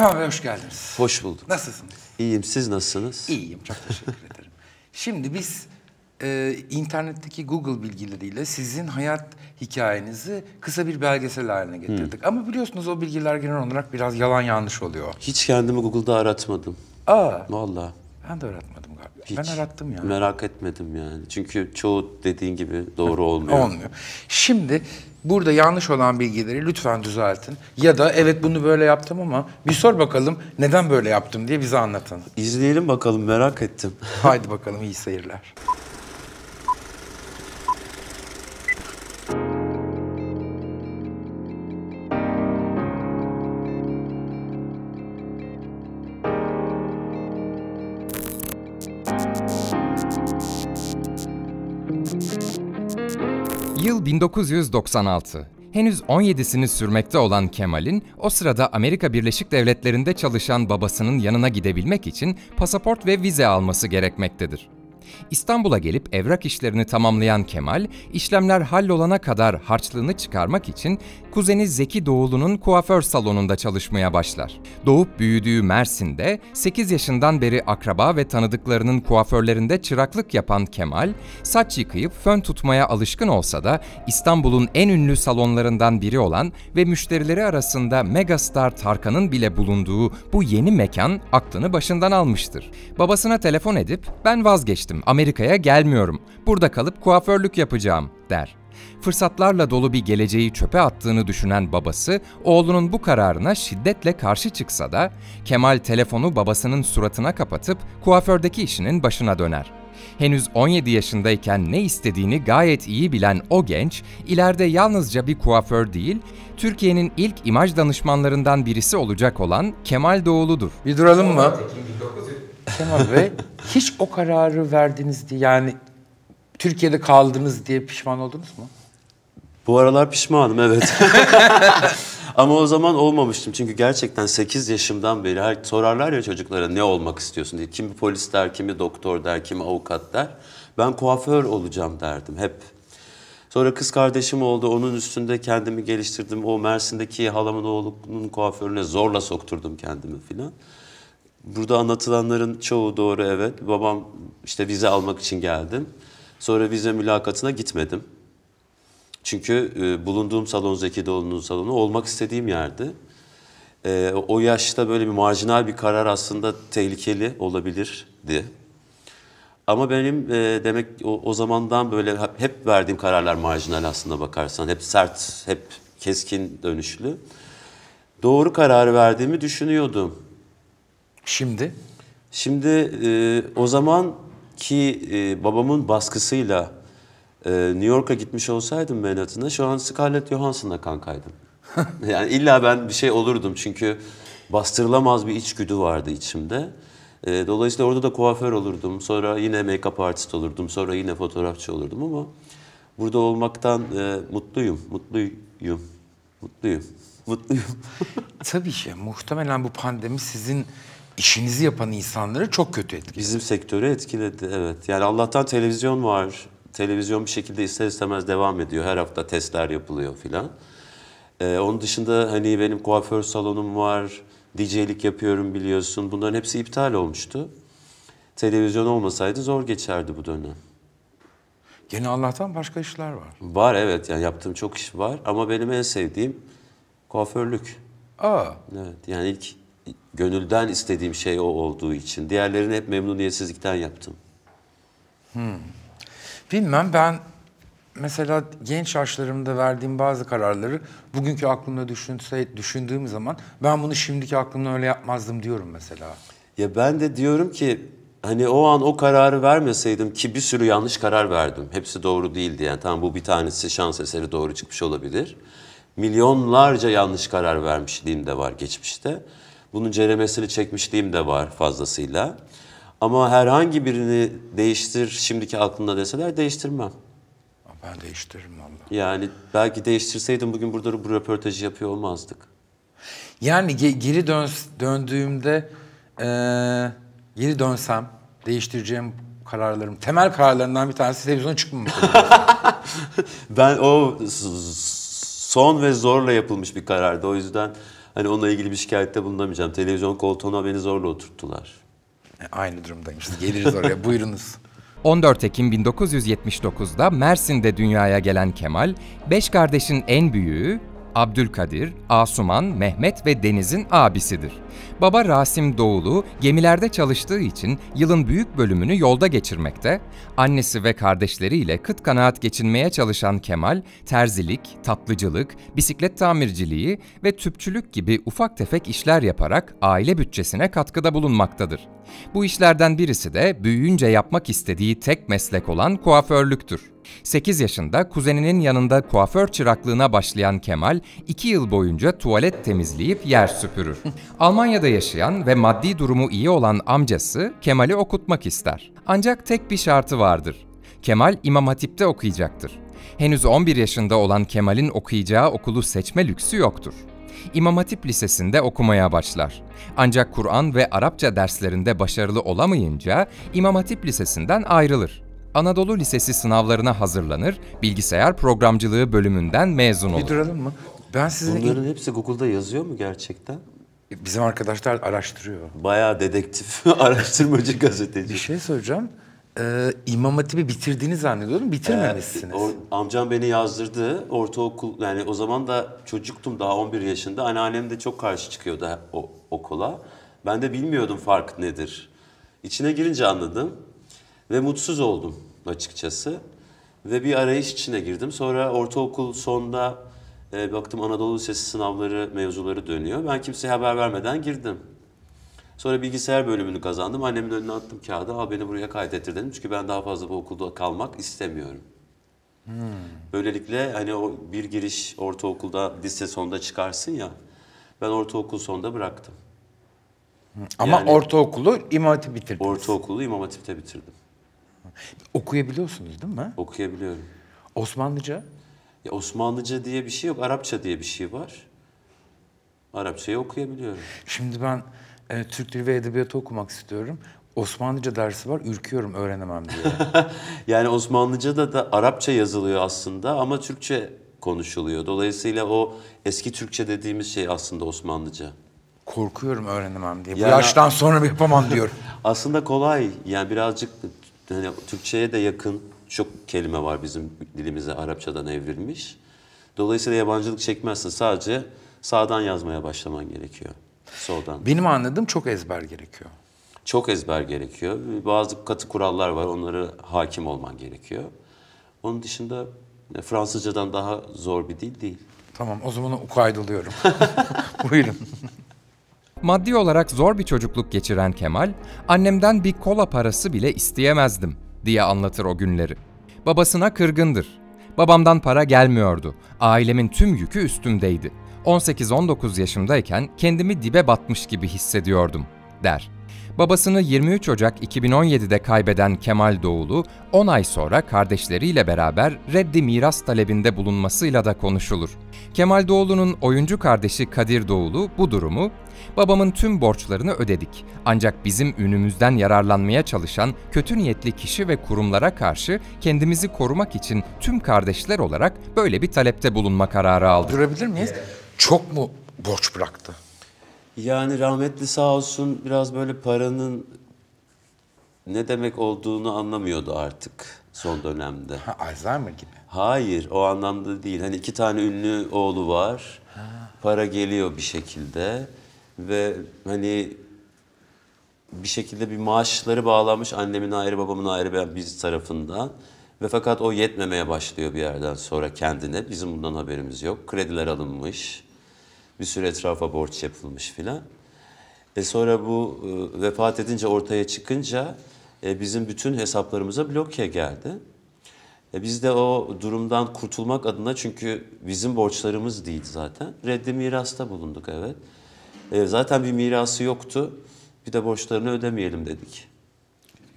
Kemal Bey hoş geldiniz. Hoş bulduk. Nasılsınız? İyiyim. Siz nasılsınız? İyiyim. Çok teşekkür ederim. Şimdi biz e, internetteki Google bilgileriyle sizin hayat hikayenizi kısa bir belgesel haline getirdik. Ama biliyorsunuz o bilgiler genel olarak biraz yalan yanlış oluyor. Hiç kendimi Google'da aratmadım. Aa, Vallahi. ben de öğretmenim. Hiç ben arattım yani. Merak etmedim yani. Çünkü çoğu dediğin gibi doğru olmuyor. Olmuyor. Şimdi burada yanlış olan bilgileri lütfen düzeltin. Ya da evet bunu böyle yaptım ama bir sor bakalım neden böyle yaptım diye bize anlatın. İzleyelim bakalım merak ettim. Haydi bakalım iyi seyirler. Yıl 1996. Henüz 17'sini sürmekte olan Kemal'in o sırada Amerika Birleşik Devletleri'nde çalışan babasının yanına gidebilmek için pasaport ve vize alması gerekmektedir. İstanbul'a gelip evrak işlerini tamamlayan Kemal, işlemler hallolana kadar harçlığını çıkarmak için kuzeni Zeki Doğulu'nun kuaför salonunda çalışmaya başlar. Doğup büyüdüğü Mersin'de 8 yaşından beri akraba ve tanıdıklarının kuaförlerinde çıraklık yapan Kemal, saç yıkayıp fön tutmaya alışkın olsa da İstanbul'un en ünlü salonlarından biri olan ve müşterileri arasında megastar Tarkan'ın bile bulunduğu bu yeni mekan aklını başından almıştır. Babasına telefon edip ben vazgeçtim Amerika'ya gelmiyorum. Burada kalıp kuaförlük yapacağım." der. Fırsatlarla dolu bir geleceği çöpe attığını düşünen babası, oğlunun bu kararına şiddetle karşı çıksa da, Kemal telefonu babasının suratına kapatıp kuafördeki işinin başına döner. Henüz 17 yaşındayken ne istediğini gayet iyi bilen o genç, ileride yalnızca bir kuaför değil, Türkiye'nin ilk imaj danışmanlarından birisi olacak olan Kemal Doğulu'dur. Bir duralım mı? Kemal Bey hiç o kararı verdiniz diye yani Türkiye'de kaldınız diye pişman oldunuz mu? Bu aralar pişmanım evet. Ama o zaman olmamıştım çünkü gerçekten 8 yaşımdan beri her, sorarlar ya çocuklara ne olmak istiyorsun diye. Kimi polis der, kimi doktor der, kimi avukat der. Ben kuaför olacağım derdim hep. Sonra kız kardeşim oldu. Onun üstünde kendimi geliştirdim. O Mersin'deki halamın oğlunun kuaförüne zorla sokturdum kendimi filan. Burada anlatılanların çoğu doğru evet. Babam işte vize almak için geldim. Sonra vize mülakatına gitmedim. Çünkü e, bulunduğum salon Zeki Doğulu'nun salonu olmak istediğim yerdi. E, o yaşta böyle bir marjinal bir karar aslında tehlikeli olabilirdi. Ama benim e, demek o, o zamandan böyle hep verdiğim kararlar marjinal aslında bakarsan. Hep sert, hep keskin dönüşlü. Doğru kararı verdiğimi düşünüyordum. Şimdi? Şimdi e, o zaman ki e, babamın baskısıyla e, New York'a gitmiş olsaydım Manhattan'a şu an Scarlett Johansson'la kankaydım. yani illa ben bir şey olurdum çünkü bastırılamaz bir içgüdü vardı içimde. E, dolayısıyla orada da kuaför olurdum. Sonra yine make-up artist olurdum. Sonra yine fotoğrafçı olurdum ama burada olmaktan e, mutluyum. Mutluyum. Mutluyum. Mutluyum. Tabii ki muhtemelen bu pandemi sizin işinizi yapan insanları çok kötü etkiledi. Bizim sektörü etkiledi evet. Yani Allah'tan televizyon var. Televizyon bir şekilde ister istemez devam ediyor. Her hafta testler yapılıyor filan. Ee, onun dışında hani benim kuaför salonum var. DJ'lik yapıyorum biliyorsun. Bunların hepsi iptal olmuştu. Televizyon olmasaydı zor geçerdi bu dönem. Gene Allah'tan başka işler var. Var evet yani yaptığım çok iş var ama benim en sevdiğim kuaförlük. Aa. Evet yani ilk Gönülden istediğim şey o olduğu için. Diğerlerini hep memnuniyetsizlikten yaptım. Hmm. Bilmem ben mesela genç yaşlarımda verdiğim bazı kararları bugünkü aklımda düşünse, düşündüğüm zaman ben bunu şimdiki aklımla öyle yapmazdım diyorum mesela. Ya ben de diyorum ki hani o an o kararı vermeseydim ki bir sürü yanlış karar verdim. Hepsi doğru değildi yani tam bu bir tanesi şans eseri doğru çıkmış olabilir. Milyonlarca yanlış karar vermişliğim de var geçmişte. Bunun ceremesini çekmişliğim de var fazlasıyla. Ama herhangi birini değiştir şimdiki aklında deseler değiştirmem. Ben değiştiririm valla. Yani belki değiştirseydim bugün burada bu röportajı yapıyor olmazdık. Yani ge- geri dön döndüğümde e- geri dönsem değiştireceğim kararlarım temel kararlarından bir tanesi televizyona çıkmamak. ben o son ve zorla yapılmış bir karardı. O yüzden Hani onunla ilgili bir şikayette bulunamayacağım. Televizyon koltuğuna beni zorla oturttular. E, aynı durumdayım işte geliriz oraya buyurunuz. 14 Ekim 1979'da Mersin'de dünyaya gelen Kemal, beş kardeşin en büyüğü, Abdülkadir, Asuman, Mehmet ve Deniz'in abisidir. Baba Rasim Doğulu gemilerde çalıştığı için yılın büyük bölümünü yolda geçirmekte, annesi ve kardeşleriyle kıt kanaat geçinmeye çalışan Kemal, terzilik, tatlıcılık, bisiklet tamirciliği ve tüpçülük gibi ufak tefek işler yaparak aile bütçesine katkıda bulunmaktadır. Bu işlerden birisi de büyüyünce yapmak istediği tek meslek olan kuaförlüktür. 8 yaşında kuzeninin yanında kuaför çıraklığına başlayan Kemal, 2 yıl boyunca tuvalet temizleyip yer süpürür. Almanya'da yaşayan ve maddi durumu iyi olan amcası Kemal'i okutmak ister. Ancak tek bir şartı vardır. Kemal İmam Hatip'te okuyacaktır. Henüz 11 yaşında olan Kemal'in okuyacağı okulu seçme lüksü yoktur. İmam Hatip Lisesi'nde okumaya başlar. Ancak Kur'an ve Arapça derslerinde başarılı olamayınca İmam Hatip Lisesi'nden ayrılır. Anadolu Lisesi sınavlarına hazırlanır, bilgisayar programcılığı bölümünden mezun olur. Bir duralım mı? Ben sizin... Bunların hepsi Google'da yazıyor mu gerçekten? E, bizim arkadaşlar araştırıyor. Bayağı dedektif, araştırmacı gazeteci. Bir şey soracağım. Ee, İmam Hatip'i bitirdiğini zannediyordum, bitirmemişsiniz. Ee, o, amcam beni yazdırdı, ortaokul, yani o zaman da çocuktum daha 11 yaşında. Anneannem de çok karşı çıkıyordu o, okula. Ben de bilmiyordum fark nedir. İçine girince anladım. Ve mutsuz oldum açıkçası. Ve bir arayış içine girdim. Sonra ortaokul sonda e, baktım Anadolu Lisesi sınavları mevzuları dönüyor. Ben kimseye haber vermeden girdim. Sonra bilgisayar bölümünü kazandım. Annemin önüne attım kağıdı. Al beni buraya kaydettir dedim. Çünkü ben daha fazla bu okulda kalmak istemiyorum. Hmm. Böylelikle hani o bir giriş ortaokulda lise sonunda çıkarsın ya. Ben ortaokul sonunda bıraktım. Ama yani, ortaokulu İmam Hatip bitirdiniz. Ortaokulu İmam Hatip'te bitirdim. Okuyabiliyorsunuz değil mi? Okuyabiliyorum. Osmanlıca? Ya Osmanlıca diye bir şey yok, Arapça diye bir şey var. Arapçayı okuyabiliyorum. Şimdi ben e, Türk Dili ve Edebiyatı okumak istiyorum. Osmanlıca dersi var, ürküyorum öğrenemem diye. yani Osmanlıca da, da Arapça yazılıyor aslında ama Türkçe konuşuluyor. Dolayısıyla o eski Türkçe dediğimiz şey aslında Osmanlıca. Korkuyorum öğrenemem diye. Bu yani, yaştan sonra yapamam diyor. aslında kolay. Yani birazcık hani Türkçe'ye de yakın çok kelime var bizim dilimize Arapçadan evrilmiş. Dolayısıyla yabancılık çekmezsin. Sadece sağdan yazmaya başlaman gerekiyor. Soldan. Benim anladığım çok ezber gerekiyor. Çok ezber gerekiyor. Bazı katı kurallar var. Onları hakim olman gerekiyor. Onun dışında e, Fransızcadan daha zor bir dil değil. Tamam o zaman ukaydılıyorum. Buyurun. Maddi olarak zor bir çocukluk geçiren Kemal, annemden bir kola parası bile isteyemezdim diye anlatır o günleri. Babasına kırgındır. Babamdan para gelmiyordu. Ailemin tüm yükü üstümdeydi. 18-19 yaşımdayken kendimi dibe batmış gibi hissediyordum, der. Babasını 23 Ocak 2017'de kaybeden Kemal Doğulu, 10 ay sonra kardeşleriyle beraber reddi miras talebinde bulunmasıyla da konuşulur. Kemal Doğulu'nun oyuncu kardeşi Kadir Doğulu bu durumu Babamın tüm borçlarını ödedik. Ancak bizim ünümüzden yararlanmaya çalışan kötü niyetli kişi ve kurumlara karşı kendimizi korumak için tüm kardeşler olarak böyle bir talepte bulunma kararı aldık. Durabilir miyiz? Çok mu borç bıraktı? Yani rahmetli sağ olsun biraz böyle paranın ne demek olduğunu anlamıyordu artık son dönemde. Ha, Alzheimer gibi. Hayır o anlamda değil. Hani iki tane ünlü oğlu var. Ha. Para geliyor bir şekilde. Ve hani bir şekilde bir maaşları bağlanmış annemin ayrı babamın ayrı biz tarafından. Ve fakat o yetmemeye başlıyor bir yerden sonra kendine. Bizim bundan haberimiz yok. Krediler alınmış. Bir süre etrafa borç yapılmış filan. ve sonra bu e, vefat edince ortaya çıkınca e, bizim bütün hesaplarımıza bloke geldi. E, biz de o durumdan kurtulmak adına çünkü bizim borçlarımız değil zaten. Reddi mirasta bulunduk evet. E, zaten bir mirası yoktu. Bir de borçlarını ödemeyelim dedik.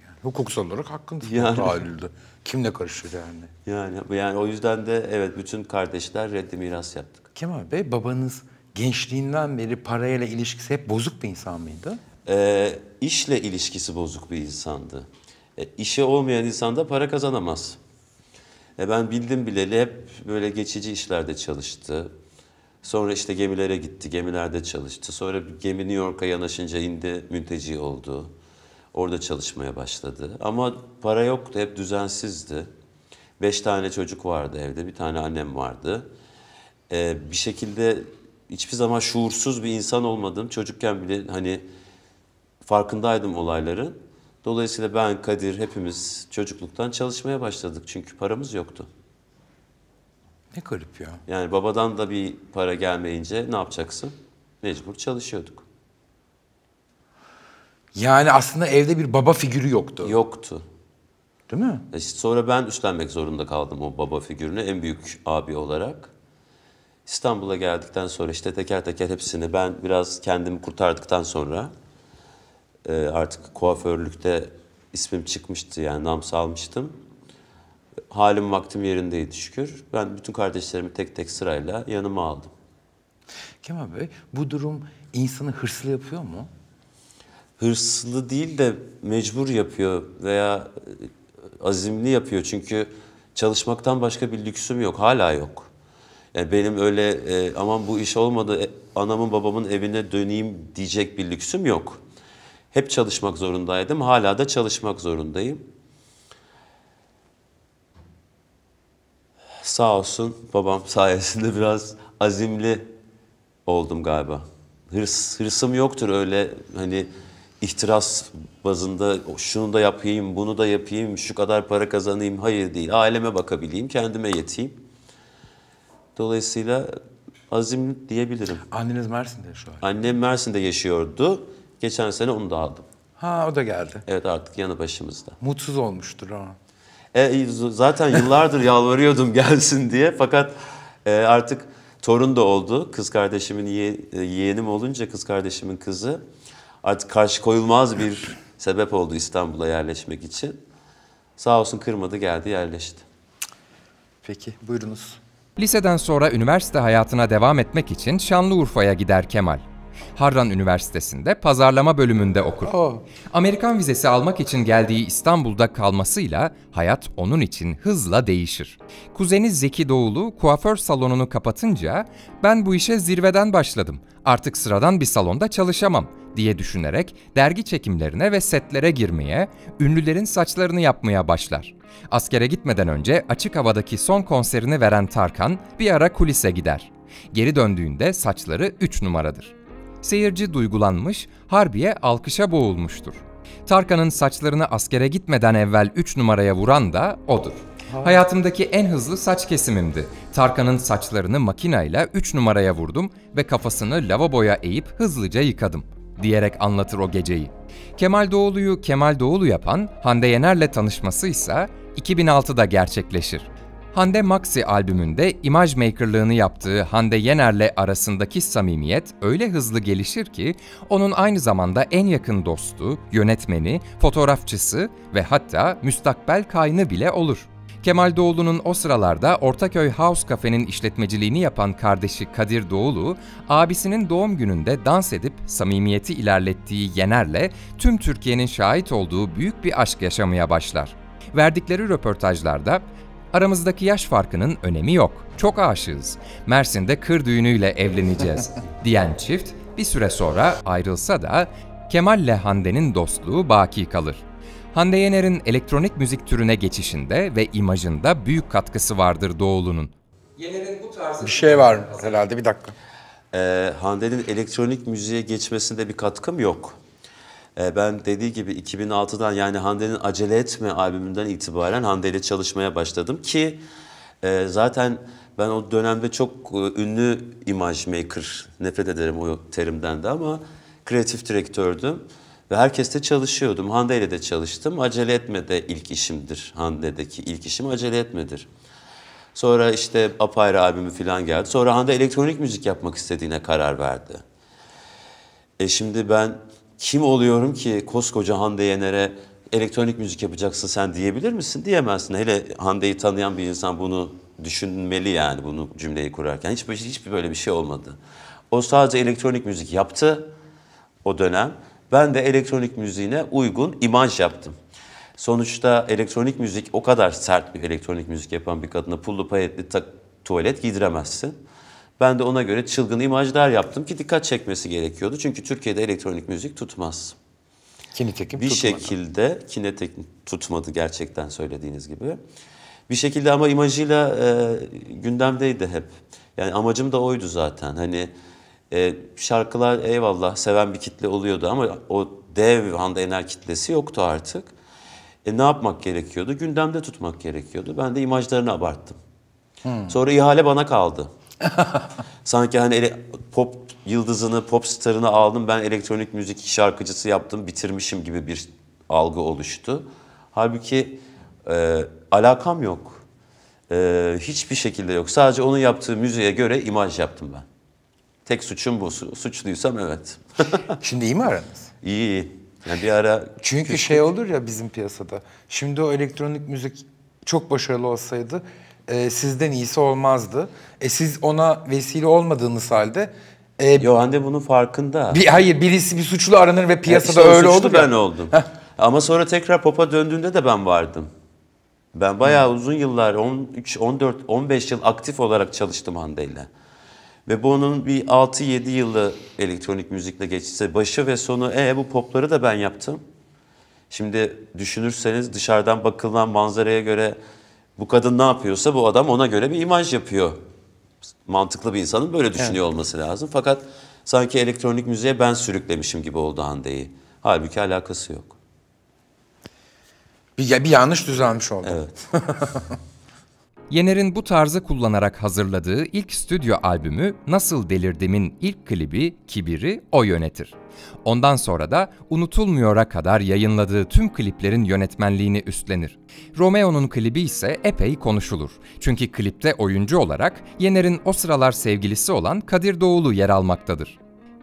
Yani, hukuksal olarak hakkındır. Yani. Tahayyülde. Kim karışır yani? Yani yani o yüzden de evet bütün kardeşler reddi miras yaptık. Kemal Bey babanız gençliğinden beri parayla ilişkisi hep bozuk bir insan mıydı? E, işle ilişkisi bozuk bir insandı. E, işe olmayan insan da para kazanamaz. E, ben bildim bileli hep böyle geçici işlerde çalıştı. Sonra işte gemilere gitti, gemilerde çalıştı. Sonra bir gemi New York'a yanaşınca indi, mülteci oldu. Orada çalışmaya başladı. Ama para yoktu, hep düzensizdi. Beş tane çocuk vardı evde, bir tane annem vardı. Ee, bir şekilde hiçbir zaman şuursuz bir insan olmadım. Çocukken bile hani farkındaydım olayların. Dolayısıyla ben, Kadir hepimiz çocukluktan çalışmaya başladık çünkü paramız yoktu. Ne garip ya. Yani babadan da bir para gelmeyince ne yapacaksın? Mecbur çalışıyorduk. Yani aslında evde bir baba figürü yoktu. Yoktu. Değil mi? E işte sonra ben üstlenmek zorunda kaldım o baba figürünü en büyük abi olarak. İstanbul'a geldikten sonra işte teker teker hepsini ben biraz kendimi kurtardıktan sonra e, artık kuaförlükte ismim çıkmıştı yani nam salmıştım halim vaktim yerindeydi şükür. Ben bütün kardeşlerimi tek tek sırayla yanıma aldım. Kemal Bey, bu durum insanı hırslı yapıyor mu? Hırslı değil de mecbur yapıyor veya e, azimli yapıyor. Çünkü çalışmaktan başka bir lüksüm yok, hala yok. Yani e, benim öyle e, aman bu iş olmadı, e, anamın babamın evine döneyim diyecek bir lüksüm yok. Hep çalışmak zorundaydım, hala da çalışmak zorundayım. sağ olsun babam sayesinde biraz azimli oldum galiba. Hırs, hırsım yoktur öyle hani ihtiras bazında şunu da yapayım, bunu da yapayım, şu kadar para kazanayım. Hayır değil. Aileme bakabileyim, kendime yeteyim. Dolayısıyla azim diyebilirim. Anneniz Mersin'de şu an. Annem Mersin'de yaşıyordu. Geçen sene onu da aldım. Ha o da geldi. Evet artık yanı başımızda. Mutsuz olmuştur ha. E, e zaten yıllardır yalvarıyordum gelsin diye fakat e, artık torun da oldu. Kız kardeşimin ye, e, yeğenim olunca kız kardeşimin kızı artık karşı koyulmaz bir sebep oldu İstanbul'a yerleşmek için. Sağ olsun kırmadı geldi yerleşti. Peki buyurunuz. Liseden sonra üniversite hayatına devam etmek için Şanlıurfa'ya gider Kemal. Harran Üniversitesi'nde pazarlama bölümünde okur. Oh. Amerikan vizesi almak için geldiği İstanbul'da kalmasıyla hayat onun için hızla değişir. Kuzeni Zeki Doğulu kuaför salonunu kapatınca ben bu işe zirveden başladım. Artık sıradan bir salonda çalışamam diye düşünerek dergi çekimlerine ve setlere girmeye, ünlülerin saçlarını yapmaya başlar. Askere gitmeden önce açık havadaki son konserini veren Tarkan bir ara kulise gider. Geri döndüğünde saçları 3 numaradır. Seyirci duygulanmış, Harbiye alkışa boğulmuştur. Tarkan'ın saçlarını askere gitmeden evvel 3 numaraya vuran da odur. Hayatımdaki en hızlı saç kesimimdi. Tarkan'ın saçlarını makinayla 3 numaraya vurdum ve kafasını lavaboya eğip hızlıca yıkadım diyerek anlatır o geceyi. Kemal Doğulu'yu Kemal Doğulu yapan Hande Yener'le tanışması ise 2006'da gerçekleşir. Hande Maxi albümünde imaj makerlığını yaptığı Hande Yener'le arasındaki samimiyet öyle hızlı gelişir ki onun aynı zamanda en yakın dostu, yönetmeni, fotoğrafçısı ve hatta müstakbel kaynı bile olur. Kemal Doğulu'nun o sıralarda Ortaköy House Cafe'nin işletmeciliğini yapan kardeşi Kadir Doğulu, abisinin doğum gününde dans edip samimiyeti ilerlettiği Yener'le tüm Türkiye'nin şahit olduğu büyük bir aşk yaşamaya başlar. Verdikleri röportajlarda Aramızdaki yaş farkının önemi yok. Çok aşığız. Mersin'de kır düğünüyle evleneceğiz." diyen çift bir süre sonra ayrılsa da Kemal Kemal'le Hande'nin dostluğu baki kalır. Hande Yener'in elektronik müzik türüne geçişinde ve imajında büyük katkısı vardır Doğulu'nun. Yener'in bu tarzı... Bir şey var herhalde bir dakika. Ee, Hande'nin elektronik müziğe geçmesinde bir katkım yok. E, ben dediği gibi 2006'dan yani Hande'nin Acele Etme albümünden itibaren Hande ile çalışmaya başladım ki e, zaten ben o dönemde çok e, ünlü imaj maker, nefret ederim o terimden de ama kreatif direktördüm. Ve herkeste çalışıyordum. Hande ile de çalıştım. Acele etme de ilk işimdir. Hande'deki ilk işim acele etmedir. Sonra işte Apayrı albümü falan geldi. Sonra Hande elektronik müzik yapmak istediğine karar verdi. E şimdi ben kim oluyorum ki koskoca Hande Yener'e elektronik müzik yapacaksın sen diyebilir misin? Diyemezsin. Hele Hande'yi tanıyan bir insan bunu düşünmeli yani bunu cümleyi kurarken. Hiç, hiç böyle bir şey olmadı. O sadece elektronik müzik yaptı o dönem. Ben de elektronik müziğine uygun imaj yaptım. Sonuçta elektronik müzik o kadar sert bir elektronik müzik yapan bir kadına pullu payetli tuvalet giydiremezsin. Ben de ona göre çılgın imajlar yaptım ki dikkat çekmesi gerekiyordu. Çünkü Türkiye'de elektronik müzik tutmaz. Kinetekim bir tutmadı. şekilde kinetek tutmadı gerçekten söylediğiniz gibi. Bir şekilde ama imajıyla e, gündemdeydi hep. Yani amacım da oydu zaten. Hani e, şarkılar eyvallah seven bir kitle oluyordu ama o dev han'da Ener kitlesi yoktu artık. E, ne yapmak gerekiyordu? Gündemde tutmak gerekiyordu. Ben de imajlarını abarttım. Hmm. Sonra ihale bana kaldı. Sanki hani ele, pop yıldızını, pop starını aldım ben elektronik müzik şarkıcısı yaptım bitirmişim gibi bir algı oluştu. Halbuki e, alakam yok. E, hiçbir şekilde yok. Sadece onun yaptığı müziğe göre imaj yaptım ben. Tek suçum bu. Suçluysam evet. Şimdi iyi mi aranız? İyi Yani bir ara Çünkü küçük... şey olur ya bizim piyasada. Şimdi o elektronik müzik çok başarılı olsaydı e, sizden iyisi olmazdı. E siz ona vesile olmadığınız halde e, Yo anne bunun farkında. Bir, hayır birisi bir suçlu aranır ve piyasada işte öyle oldu. ben ya. oldum. Heh. Ama sonra tekrar popa döndüğünde de ben vardım. Ben bayağı hmm. uzun yıllar 13, 14, 15 yıl aktif olarak çalıştım Hande ile. Ve bu onun bir 6-7 yılı elektronik müzikle geçse başı ve sonu e bu popları da ben yaptım. Şimdi düşünürseniz dışarıdan bakılan manzaraya göre bu kadın ne yapıyorsa bu adam ona göre bir imaj yapıyor. Mantıklı bir insanın böyle düşünüyor evet. olması lazım. Fakat sanki elektronik müziğe ben sürüklemişim gibi oldu Hande'yi. Halbuki alakası yok. Bir, bir yanlış düzelmiş oldu. Evet. Yener'in bu tarzı kullanarak hazırladığı ilk stüdyo albümü Nasıl Delirdimin ilk klibi Kibir'i o yönetir. Ondan sonra da Unutulmuyor'a kadar yayınladığı tüm kliplerin yönetmenliğini üstlenir. Romeo'nun klibi ise epey konuşulur. Çünkü klipte oyuncu olarak Yener'in o sıralar sevgilisi olan Kadir Doğulu yer almaktadır.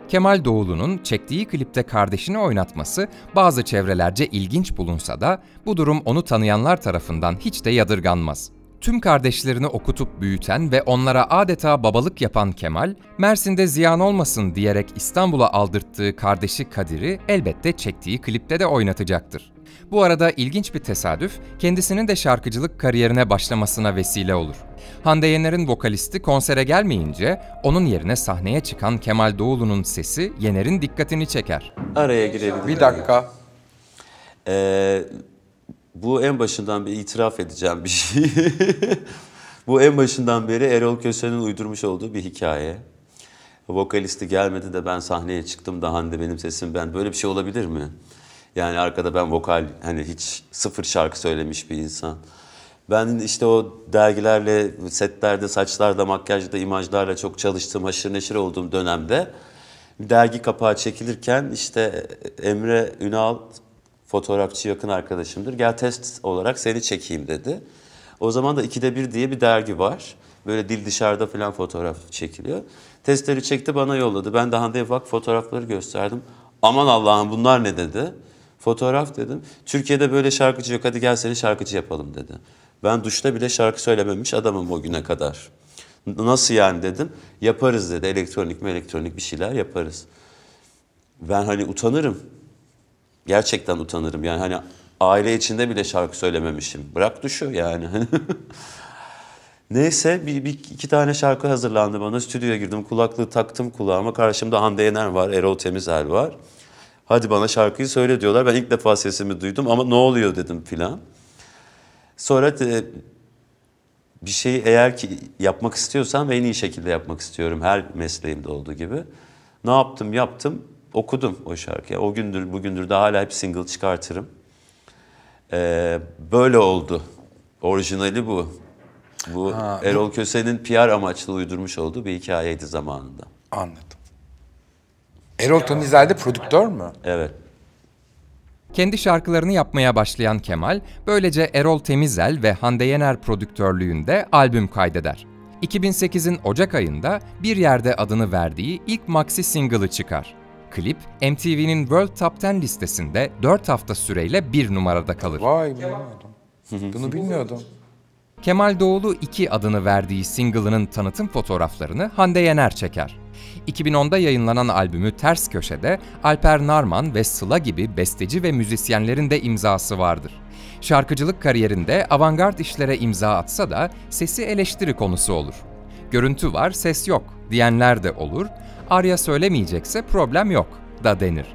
Kemal Doğulu'nun çektiği klipte kardeşini oynatması bazı çevrelerce ilginç bulunsa da bu durum onu tanıyanlar tarafından hiç de yadırganmaz tüm kardeşlerini okutup büyüten ve onlara adeta babalık yapan Kemal, Mersin'de ziyan olmasın diyerek İstanbul'a aldırttığı kardeşi Kadir'i elbette çektiği klipte de oynatacaktır. Bu arada ilginç bir tesadüf kendisinin de şarkıcılık kariyerine başlamasına vesile olur. Hande Yener'in vokalisti konsere gelmeyince onun yerine sahneye çıkan Kemal Doğulu'nun sesi Yener'in dikkatini çeker. Araya girelim. Bir dakika. Ee, bu en başından bir itiraf edeceğim bir şey. bu en başından beri Erol Köse'nin uydurmuş olduğu bir hikaye. Vokalisti gelmedi de ben sahneye çıktım da Hande benim sesim ben. Böyle bir şey olabilir mi? Yani arkada ben vokal hani hiç sıfır şarkı söylemiş bir insan. Ben işte o dergilerle, setlerde, saçlarda, makyajda, imajlarla çok çalıştığım, haşır neşir olduğum dönemde dergi kapağı çekilirken işte Emre Ünal fotoğrafçı yakın arkadaşımdır. Gel test olarak seni çekeyim dedi. O zaman da ikide bir diye bir dergi var. Böyle dil dışarıda falan fotoğraf çekiliyor. Testleri çekti bana yolladı. Ben de Hande'ye bak fotoğrafları gösterdim. Aman Allah'ım bunlar ne dedi. Fotoğraf dedim. Türkiye'de böyle şarkıcı yok hadi gel seni şarkıcı yapalım dedi. Ben duşta bile şarkı söylememiş adamım o güne kadar. Nasıl yani dedim. Yaparız dedi elektronik mi elektronik bir şeyler yaparız. Ben hani utanırım gerçekten utanırım. Yani hani aile içinde bile şarkı söylememişim. Bırak düşü yani. Neyse bir, bir iki tane şarkı hazırlandı bana. Stüdyoya girdim, kulaklığı taktım kulağıma. Karşımda Hande Yener var, Erol Temizel var. Hadi bana şarkıyı söyle diyorlar. Ben ilk defa sesimi duydum ama ne oluyor dedim filan. Sonra de, bir şeyi eğer ki yapmak istiyorsan ve en iyi şekilde yapmak istiyorum her mesleğimde olduğu gibi. Ne yaptım yaptım okudum o şarkıya. O gündür bugündür de hala hep single çıkartırım. Ee, böyle oldu. Orijinali bu. Bu ha, Erol bu... Köse'nin PR amaçlı uydurmuş olduğu bir hikayeydi zamanında. Anladım. Erol Tanizade prodüktör mü? Evet. Kendi şarkılarını yapmaya başlayan Kemal, böylece Erol Temizel ve Hande Yener prodüktörlüğünde albüm kaydeder. 2008'in Ocak ayında bir yerde adını verdiği ilk maxi single'ı çıkar klip MTV'nin World Top 10 listesinde 4 hafta süreyle 1 numarada kalır. Vay bilmiyordum. Bunu bilmiyordum. Kemal Doğulu 2 adını verdiği single'ının tanıtım fotoğraflarını Hande Yener çeker. 2010'da yayınlanan albümü Ters Köşe'de Alper Narman ve Sıla gibi besteci ve müzisyenlerin de imzası vardır. Şarkıcılık kariyerinde avantgard işlere imza atsa da sesi eleştiri konusu olur. Görüntü var, ses yok diyenler de olur Arya söylemeyecekse problem yok da denir.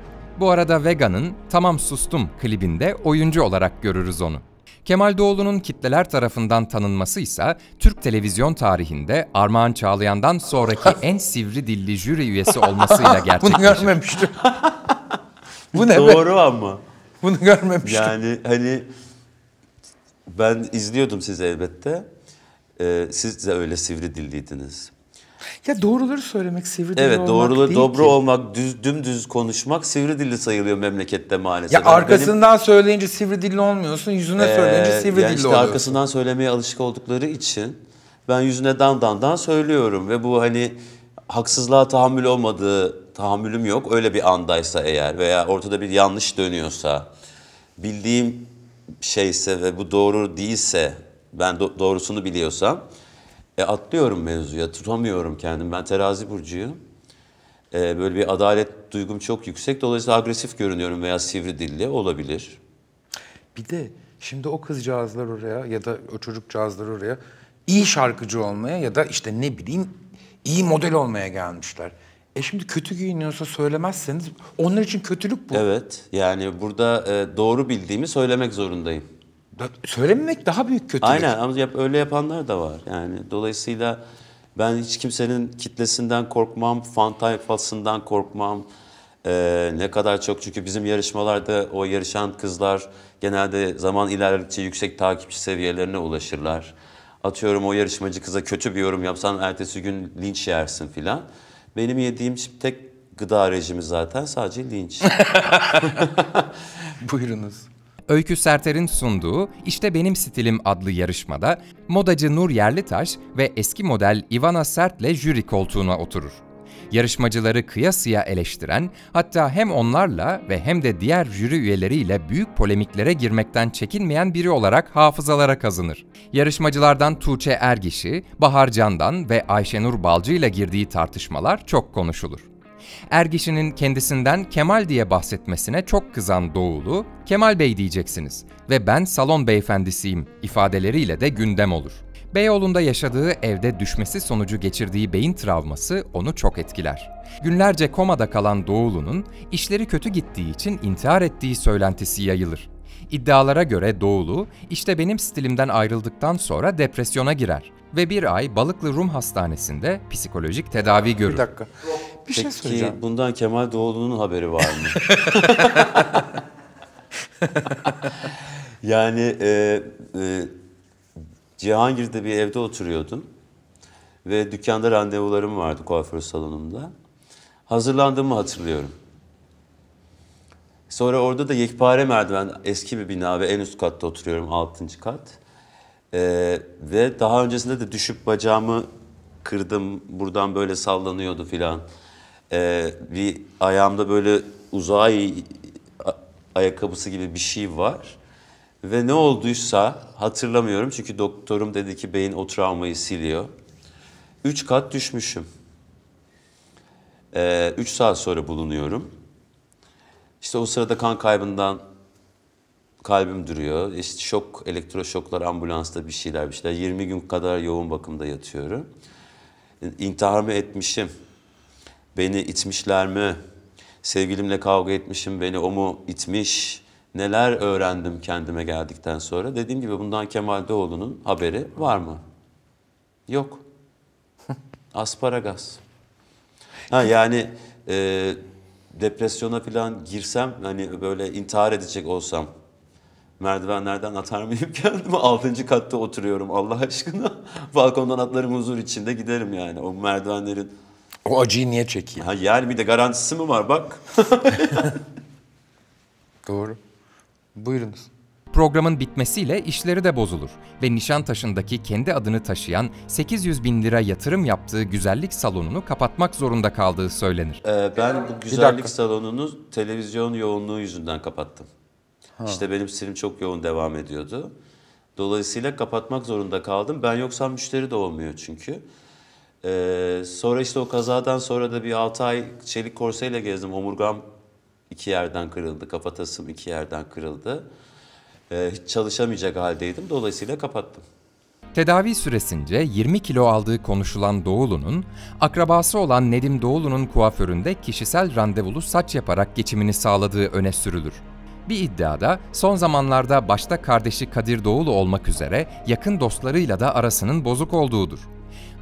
Bu arada Vega'nın Tamam Sustum klibinde oyuncu olarak görürüz onu. Kemal Doğulu'nun kitleler tarafından tanınması ise Türk televizyon tarihinde Armağan Çağlayan'dan sonraki en sivri dilli jüri üyesi olmasıyla gerçekleşti. Bunu görmemiştim. Bu ne Doğru be? ama. Bunu görmemiştim. Yani hani ben izliyordum sizi elbette. Ee, siz de öyle sivri dilliydiniz. Ya doğruları söylemek, sivri dilli evet, olmak doğruları, değil dobro ki. olmak, düz, dümdüz konuşmak sivri dilli sayılıyor memlekette maalesef. Ya yani arkasından benim, söyleyince sivri dilli olmuyorsun, yüzüne ee, söyleyince sivri yani dilli işte oluyorsun. arkasından söylemeye alışık oldukları için ben yüzüne dan dan dan söylüyorum ve bu hani haksızlığa tahammül olmadığı, tahammülüm yok. Öyle bir andaysa eğer veya ortada bir yanlış dönüyorsa, bildiğim şeyse ve bu doğru değilse, ben do- doğrusunu biliyorsam e atlıyorum mevzuya, tutamıyorum kendim. Ben terazi burcuyum. E, böyle bir adalet duygum çok yüksek. Dolayısıyla agresif görünüyorum veya sivri dilli olabilir. Bir de şimdi o kızcağızlar oraya ya da o çocukcağızlar oraya iyi şarkıcı olmaya ya da işte ne bileyim iyi model olmaya gelmişler. E şimdi kötü giyiniyorsa söylemezseniz onlar için kötülük bu. Evet yani burada e, doğru bildiğimi söylemek zorundayım. Söylememek daha büyük kötülük. Aynen ama yap, öyle yapanlar da var. Yani dolayısıyla ben hiç kimsenin kitlesinden korkmam, fan tayfasından korkmam. Ee, ne kadar çok çünkü bizim yarışmalarda o yarışan kızlar genelde zaman ilerledikçe yüksek takipçi seviyelerine ulaşırlar. Atıyorum o yarışmacı kıza kötü bir yorum yapsan ertesi gün linç yersin filan. Benim yediğim tek gıda rejimi zaten sadece linç. Buyurunuz. Öykü Serter'in sunduğu İşte Benim Stilim adlı yarışmada modacı Nur Yerlitaş ve eski model Ivana Sert'le jüri koltuğuna oturur. Yarışmacıları kıyasıya eleştiren, hatta hem onlarla ve hem de diğer jüri üyeleriyle büyük polemiklere girmekten çekinmeyen biri olarak hafızalara kazınır. Yarışmacılardan Tuğçe Ergiş'i, Bahar Candan ve Ayşenur Balcı ile girdiği tartışmalar çok konuşulur. Ergiş'inin kendisinden Kemal diye bahsetmesine çok kızan Doğulu, Kemal Bey diyeceksiniz ve ben salon beyefendisiyim ifadeleriyle de gündem olur. Beyoğlu'nda yaşadığı evde düşmesi sonucu geçirdiği beyin travması onu çok etkiler. Günlerce komada kalan Doğulu'nun işleri kötü gittiği için intihar ettiği söylentisi yayılır. İddialara göre Doğulu, işte benim stilimden ayrıldıktan sonra depresyona girer ve bir ay Balıklı Rum Hastanesi'nde psikolojik tedavi görür. Bir dakika. Bir şey Peki, şey soracağım. bundan Kemal Doğulu'nun haberi var mı? yani e, e, Cihangir'de bir evde oturuyordum ve dükkanda randevularım vardı kuaför salonumda. Hazırlandığımı hatırlıyorum. Sonra orada da yekpare merdiven eski bir bina ve en üst katta oturuyorum 6. kat. Ee, ve daha öncesinde de düşüp bacağımı kırdım buradan böyle sallanıyordu filan. Ee, bir ayağımda böyle uzay ayakkabısı gibi bir şey var. Ve ne olduysa hatırlamıyorum çünkü doktorum dedi ki beyin o travmayı siliyor. Üç kat düşmüşüm. Ee, üç saat sonra bulunuyorum. İşte o sırada kan kaybından kalbim duruyor. İşte şok, elektroşoklar, ambulansta bir şeyler bir şeyler. 20 gün kadar yoğun bakımda yatıyorum. İntihar mı etmişim? Beni itmişler mi? Sevgilimle kavga etmişim, beni o mu itmiş? Neler öğrendim kendime geldikten sonra? Dediğim gibi bundan Kemal Doğulu'nun haberi var mı? Yok. Asparagas. Ha yani... E, depresyona falan girsem hani böyle intihar edecek olsam merdivenlerden atar mıyım kendimi? Altıncı katta oturuyorum Allah aşkına. Balkondan atlarım huzur içinde giderim yani. O merdivenlerin... O acıyı niye çekiyor? Ha, yani bir de garantisi mi var bak. Doğru. Buyurunuz. Programın bitmesiyle işleri de bozulur ve Nişantaşı'ndaki kendi adını taşıyan 800 bin lira yatırım yaptığı güzellik salonunu kapatmak zorunda kaldığı söylenir. Ee, ben bu güzellik salonunu televizyon yoğunluğu yüzünden kapattım. Ha. İşte benim stilim çok yoğun devam ediyordu. Dolayısıyla kapatmak zorunda kaldım. Ben yoksam müşteri de olmuyor çünkü. Ee, sonra işte o kazadan sonra da bir 6 ay çelik korseyle gezdim. Omurgam iki yerden kırıldı, kafatasım iki yerden kırıldı. Ee, hiç çalışamayacak haldeydim. Dolayısıyla kapattım. Tedavi süresince 20 kilo aldığı konuşulan Doğulu'nun, akrabası olan Nedim Doğulu'nun kuaföründe kişisel randevulu saç yaparak geçimini sağladığı öne sürülür. Bir iddiada son zamanlarda başta kardeşi Kadir Doğulu olmak üzere yakın dostlarıyla da arasının bozuk olduğudur.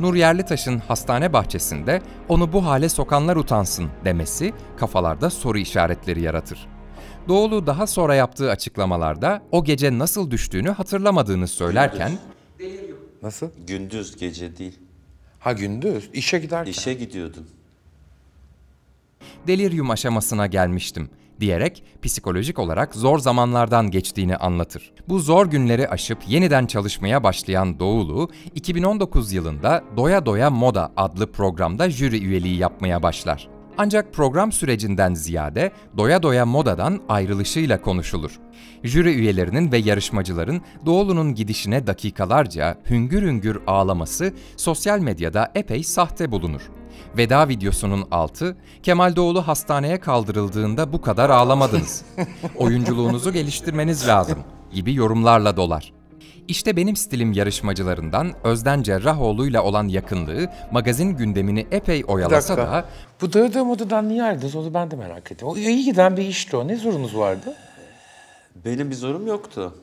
Nur Yerlitaş'ın hastane bahçesinde onu bu hale sokanlar utansın demesi kafalarda soru işaretleri yaratır. Doğulu daha sonra yaptığı açıklamalarda o gece nasıl düştüğünü hatırlamadığını söylerken... Nasıl? Gündüz gece değil. Ha gündüz. işe giderken. İşe gidiyordum. Deliryum aşamasına gelmiştim diyerek psikolojik olarak zor zamanlardan geçtiğini anlatır. Bu zor günleri aşıp yeniden çalışmaya başlayan Doğulu, 2019 yılında Doya Doya Moda adlı programda jüri üyeliği yapmaya başlar. Ancak program sürecinden ziyade doya doya modadan ayrılışıyla konuşulur. Jüri üyelerinin ve yarışmacıların Doğulu'nun gidişine dakikalarca hüngür hüngür ağlaması sosyal medyada epey sahte bulunur. Veda videosunun altı, Kemal Doğulu hastaneye kaldırıldığında bu kadar ağlamadınız. Oyunculuğunuzu geliştirmeniz lazım gibi yorumlarla dolar. İşte benim stilim yarışmacılarından Özden Cerrahoğlu'yla olan yakınlığı magazin gündemini epey oyalasa da... Bu Dağıda Moda'dan niye ayrıldınız onu ben de merak ettim. O iyi giden bir işti o. Ne zorunuz vardı? Benim bir zorum yoktu.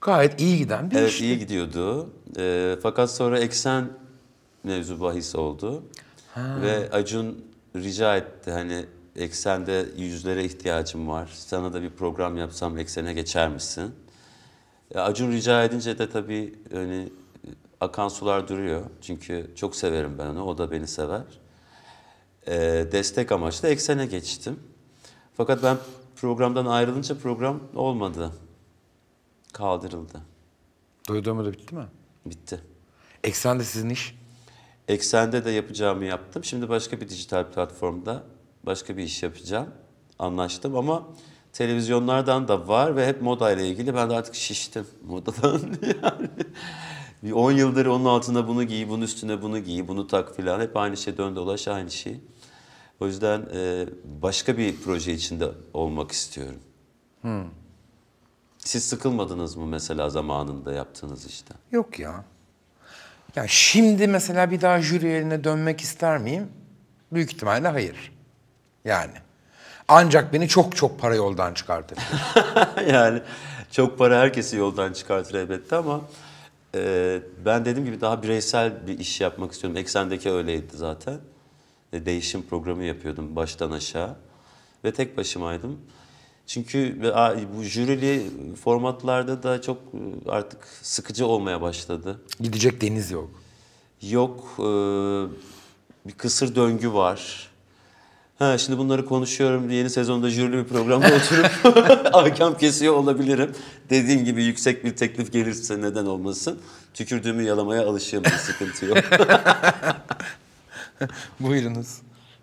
Gayet iyi giden bir evet, işti. Evet iyi gidiyordu. E, fakat sonra eksen mevzu bahis oldu. Ha. Ve Acun rica etti hani eksende yüzlere ihtiyacım var. Sana da bir program yapsam eksene geçer misin? Acun rica edince de tabii hani akan sular duruyor. Çünkü çok severim ben onu, o da beni sever. E, destek amaçlı eksene geçtim. Fakat ben programdan ayrılınca program olmadı. Kaldırıldı. Duyduğum da bitti mi? Bitti. Eksende sizin iş? Eksende de yapacağımı yaptım. Şimdi başka bir dijital platformda başka bir iş yapacağım. Anlaştım ama televizyonlardan da var ve hep moda ile ilgili. Ben de artık şiştim modadan yani. Bir 10 yıldır onun altında bunu giy, bunun üstüne bunu giy, bunu tak filan. Hep aynı şey döndü, dolaş aynı şey. O yüzden e, başka bir proje içinde olmak istiyorum. Hmm. Siz sıkılmadınız mı mesela zamanında yaptığınız işte? Yok ya. Ya şimdi mesela bir daha jüri eline dönmek ister miyim? Büyük ihtimalle hayır. Yani. Ancak beni çok çok para yoldan çıkarttı. yani çok para herkesi yoldan çıkartır elbette ama e, ben dediğim gibi daha bireysel bir iş yapmak istiyorum. Eksendeki öyleydi zaten. E, değişim programı yapıyordum baştan aşağı ve tek başımaydım. Çünkü bu jürili formatlarda da çok e, artık sıkıcı olmaya başladı. Gidecek deniz yok. Yok. E, bir kısır döngü var ha şimdi bunları konuşuyorum yeni sezonda jürili bir programda oturup ahkam kesiyor olabilirim. Dediğim gibi yüksek bir teklif gelirse neden olmasın. Tükürdüğümü yalamaya alışığım bir sıkıntı yok. Buyurunuz.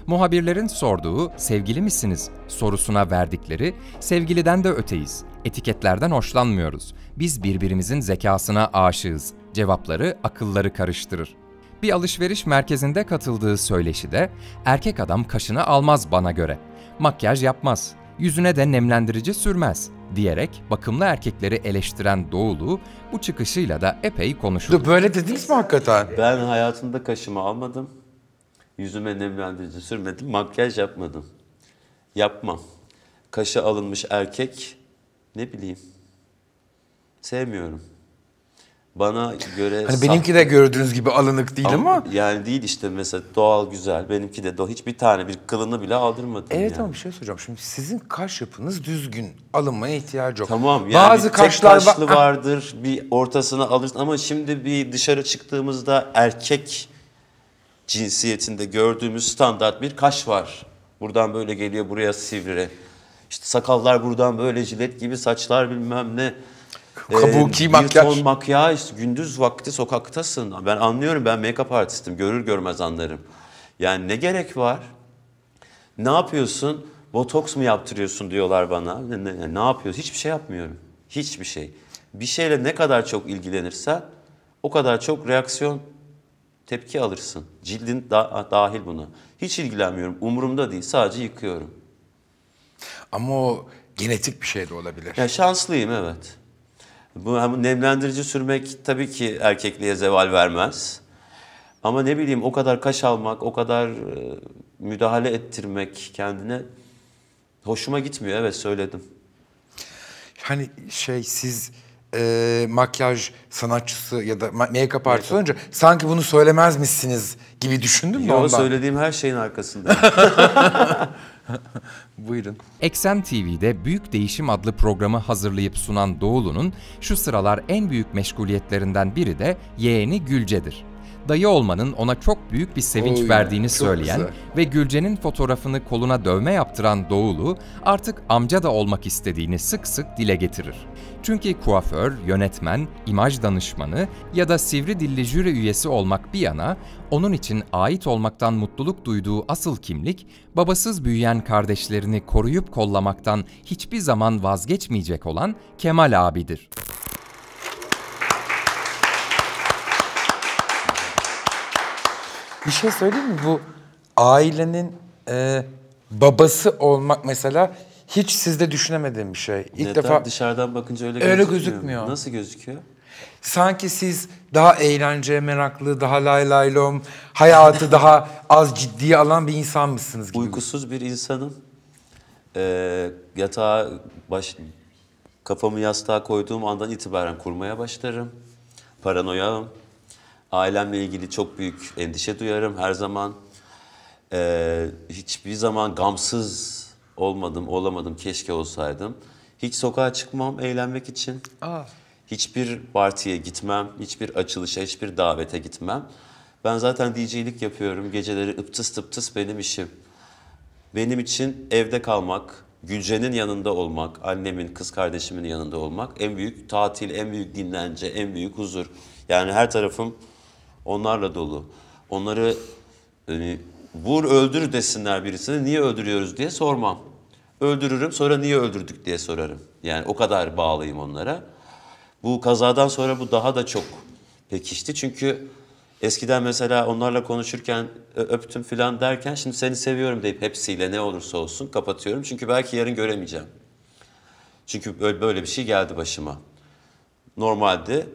Muhabirlerin sorduğu sevgili misiniz sorusuna verdikleri sevgiliden de öteyiz. Etiketlerden hoşlanmıyoruz. Biz birbirimizin zekasına aşığız. Cevapları akılları karıştırır bir alışveriş merkezinde katıldığı söyleşide erkek adam kaşını almaz bana göre, makyaj yapmaz, yüzüne de nemlendirici sürmez diyerek bakımlı erkekleri eleştiren Doğulu bu çıkışıyla da epey konuşuldu. Böyle dediniz mi hakikaten? Ben hayatımda kaşımı almadım, yüzüme nemlendirici sürmedim, makyaj yapmadım. Yapmam. Kaşı alınmış erkek ne bileyim sevmiyorum bana göre... Hani benimki de gördüğünüz gibi alınık değil ama... Yani değil işte mesela doğal güzel. Benimki de doğal. Hiçbir tane bir kılını bile aldırmadım Evet yani. ama bir şey soracağım. Şimdi sizin kaş yapınız düzgün. Alınmaya ihtiyacı yok. Tamam yani Bazı kaşlar... tek kaşlı ah. vardır. Bir ortasını alırsın ama şimdi bir dışarı çıktığımızda erkek cinsiyetinde gördüğümüz standart bir kaş var. Buradan böyle geliyor buraya sivri. İşte sakallar buradan böyle jilet gibi saçlar bilmem ne. Ee, Kabuki e, makyaj. Bir ton makyaj, gündüz vakti sokaktasın. Ben anlıyorum ben make-up artistim, görür görmez anlarım. Yani ne gerek var? Ne yapıyorsun? Botoks mu yaptırıyorsun diyorlar bana. Ne, ne yapıyorsun? Hiçbir şey yapmıyorum. Hiçbir şey. Bir şeyle ne kadar çok ilgilenirsen o kadar çok reaksiyon tepki alırsın. Cildin da dahil buna. Hiç ilgilenmiyorum. Umurumda değil. Sadece yıkıyorum. Ama o genetik bir şey de olabilir. Ya şanslıyım evet. Bu hem nemlendirici sürmek tabii ki erkekliğe zeval vermez. Ama ne bileyim o kadar kaş almak, o kadar e, müdahale ettirmek kendine hoşuma gitmiyor. Evet söyledim. Hani şey siz e, makyaj sanatçısı ya da make-up artisti olunca sanki bunu söylemez misiniz gibi düşündüm mü ondan? ondan. söylediğim her şeyin arkasında. Buyurun. Eksem TV'de Büyük Değişim adlı programı hazırlayıp sunan Doğulu'nun şu sıralar en büyük meşguliyetlerinden biri de yeğeni Gülce'dir dayı olmanın ona çok büyük bir sevinç Oy, verdiğini söyleyen güzel. ve Gülce'nin fotoğrafını koluna dövme yaptıran Doğulu artık amca da olmak istediğini sık sık dile getirir. Çünkü kuaför, yönetmen, imaj danışmanı ya da sivri dilli jüri üyesi olmak bir yana onun için ait olmaktan mutluluk duyduğu asıl kimlik babasız büyüyen kardeşlerini koruyup kollamaktan hiçbir zaman vazgeçmeyecek olan Kemal abidir. Bir şey söyleyeyim mi? Bu ailenin e, babası olmak mesela hiç sizde düşünemediğim bir şey. İlk Neden? defa dışarıdan bakınca öyle, öyle gözükmüyor. Nasıl gözüküyor? Sanki siz daha eğlenceye meraklı, daha lay lay hayatı daha az ciddiye alan bir insan mısınız gibi. Uykusuz bir insanım. Ee, yatağa baş, kafamı yastığa koyduğum andan itibaren kurmaya başlarım. Paranoyağım. Ailemle ilgili çok büyük endişe duyarım her zaman. Ee, hiçbir zaman gamsız olmadım, olamadım. Keşke olsaydım. Hiç sokağa çıkmam eğlenmek için. Aa. Hiçbir partiye gitmem, hiçbir açılışa, hiçbir davete gitmem. Ben zaten DJ'lik yapıyorum. Geceleri ıptıs tıptıs benim işim. Benim için evde kalmak, Gülce'nin yanında olmak, annemin, kız kardeşimin yanında olmak en büyük tatil, en büyük dinlence, en büyük huzur. Yani her tarafım Onlarla dolu. Onları e, vur öldür desinler birisine niye öldürüyoruz diye sormam. Öldürürüm sonra niye öldürdük diye sorarım. Yani o kadar bağlıyım onlara. Bu kazadan sonra bu daha da çok pekişti. Çünkü eskiden mesela onlarla konuşurken öptüm falan derken şimdi seni seviyorum deyip hepsiyle ne olursa olsun kapatıyorum. Çünkü belki yarın göremeyeceğim. Çünkü böyle bir şey geldi başıma. Normalde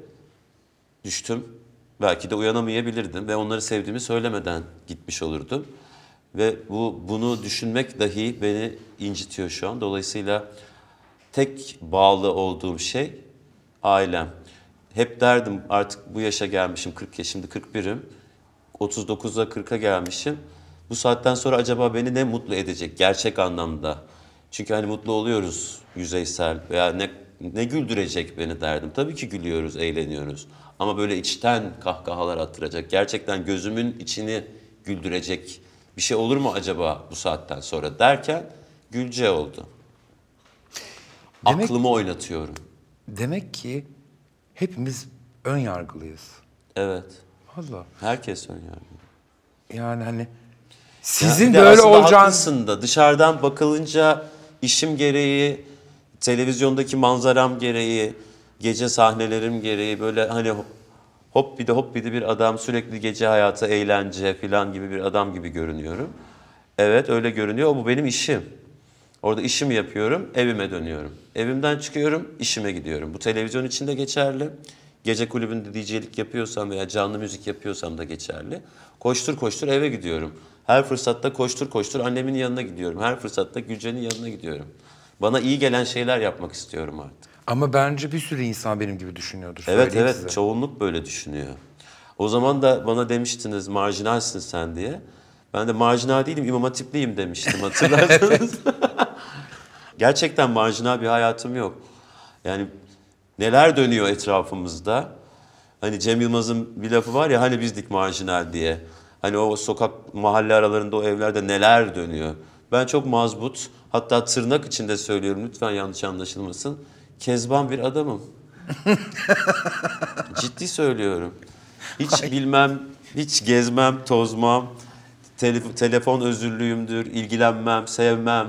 düştüm, belki de uyanamayabilirdim ve onları sevdiğimi söylemeden gitmiş olurdum. Ve bu bunu düşünmek dahi beni incitiyor şu an. Dolayısıyla tek bağlı olduğum şey ailem. Hep derdim artık bu yaşa gelmişim 40 ya şimdi 41'im. 39'a 40'a gelmişim. Bu saatten sonra acaba beni ne mutlu edecek gerçek anlamda? Çünkü hani mutlu oluyoruz yüzeysel veya ne, ne güldürecek beni derdim. Tabii ki gülüyoruz, eğleniyoruz. Ama böyle içten kahkahalar attıracak, gerçekten gözümün içini güldürecek bir şey olur mu acaba bu saatten sonra derken Gülce oldu. Demek, Aklımı oynatıyorum. Demek ki hepimiz ön yargılıyız. Evet. Allah. Herkes ön yargılı. Yani hani sizin yani böyle olacağınız... da dışarıdan bakılınca işim gereği, televizyondaki manzaram gereği, gece sahnelerim gereği böyle hani hop bir de hop bir de bir adam sürekli gece hayatı eğlence falan gibi bir adam gibi görünüyorum. Evet öyle görünüyor. O Bu benim işim. Orada işimi yapıyorum, evime dönüyorum. Evimden çıkıyorum, işime gidiyorum. Bu televizyon için de geçerli. Gece kulübünde DJ'lik yapıyorsam veya canlı müzik yapıyorsam da geçerli. Koştur koştur eve gidiyorum. Her fırsatta koştur koştur annemin yanına gidiyorum. Her fırsatta Gülce'nin yanına gidiyorum. Bana iyi gelen şeyler yapmak istiyorum artık. Ama bence bir sürü insan benim gibi düşünüyordur. Evet evet size. çoğunluk böyle düşünüyor. O zaman da bana demiştiniz marjinalsin sen diye. Ben de marjinal değilim imam hatipliyim demiştim hatırlarsınız. Gerçekten marjinal bir hayatım yok. Yani neler dönüyor etrafımızda. Hani Cem Yılmaz'ın bir lafı var ya hani bizdik marjinal diye. Hani o sokak mahalle aralarında o evlerde neler dönüyor. Ben çok mazbut hatta tırnak içinde söylüyorum lütfen yanlış anlaşılmasın kezban bir adamım. Ciddi söylüyorum. Hiç Hayır. bilmem, hiç gezmem, tozmam. Telef- telefon özürlüyümdür, ilgilenmem, sevmem.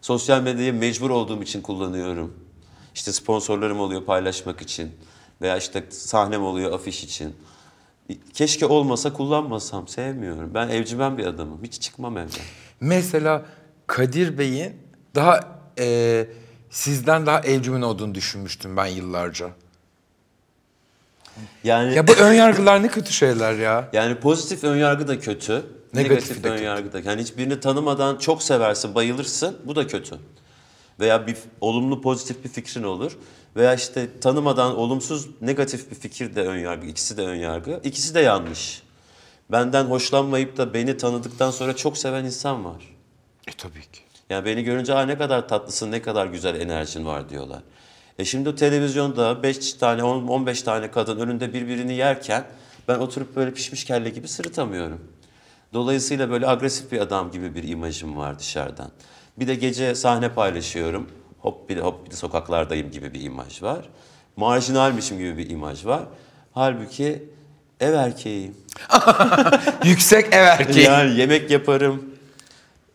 Sosyal medyayı mecbur olduğum için kullanıyorum. İşte sponsorlarım oluyor paylaşmak için. Veya işte sahnem oluyor afiş için. Keşke olmasa kullanmasam, sevmiyorum. Ben evcimen bir adamım, hiç çıkmam evden. Mesela Kadir Bey'in daha... Ee sizden daha evcimin olduğunu düşünmüştüm ben yıllarca. Yani Ya bu ön yargılar ne kötü şeyler ya. Yani pozitif ön yargı da kötü. Negatif, negatif ön yargı da. Yani hiçbirini tanımadan çok seversin, bayılırsın. Bu da kötü. Veya bir olumlu pozitif bir fikrin olur. Veya işte tanımadan olumsuz negatif bir fikir de ön yargı. İkisi de ön yargı. İkisi de yanlış. Benden hoşlanmayıp da beni tanıdıktan sonra çok seven insan var. E tabii ki. Yani beni görünce Aa, ne kadar tatlısın, ne kadar güzel enerjin var diyorlar. E şimdi televizyonda 5 tane, 15 tane kadın önünde birbirini yerken ben oturup böyle pişmiş kelle gibi sırıtamıyorum. Dolayısıyla böyle agresif bir adam gibi bir imajım var dışarıdan. Bir de gece sahne paylaşıyorum. Hop bir hop bir sokaklardayım gibi bir imaj var. Marjinalmişim gibi bir imaj var. Halbuki ev erkeğiyim. Yüksek ev erkeği. Yani yemek yaparım,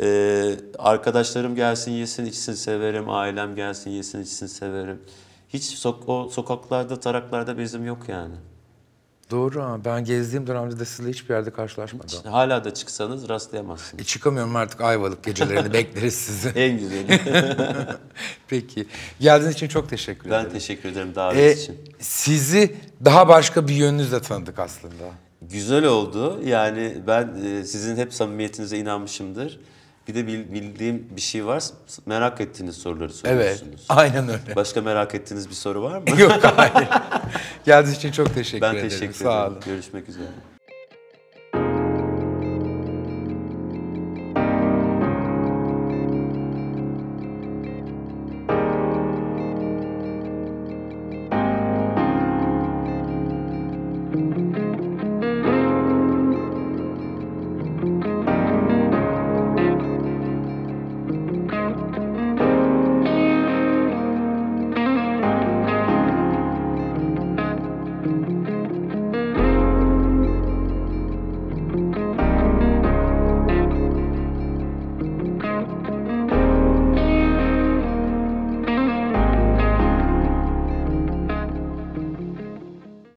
ee, arkadaşlarım gelsin yesin içsin severim, ailem gelsin yesin içsin severim. Hiç sok o sokaklarda, taraklarda bizim yok yani. Doğru ama ben gezdiğim dönemde de sizle hiçbir yerde karşılaşmadım. Hiç, hala da çıksanız rastlayamazsınız. E, çıkamıyorum artık Ayvalık gecelerini bekleriz sizi. En güzeli. Peki. Geldiğiniz için çok teşekkür ederim. Ben teşekkür ederim davet ee, için. Sizi daha başka bir yönünüzle tanıdık aslında. Güzel oldu. Yani ben e, sizin hep samimiyetinize inanmışımdır. Bir de bildiğim bir şey var. Merak ettiğiniz soruları soruyorsunuz. Evet, aynen öyle. Başka merak ettiğiniz bir soru var mı? Yok, hayır. Geldiğiniz için çok teşekkür ederim. Ben teşekkür ederim. Sağ olun. Görüşmek üzere.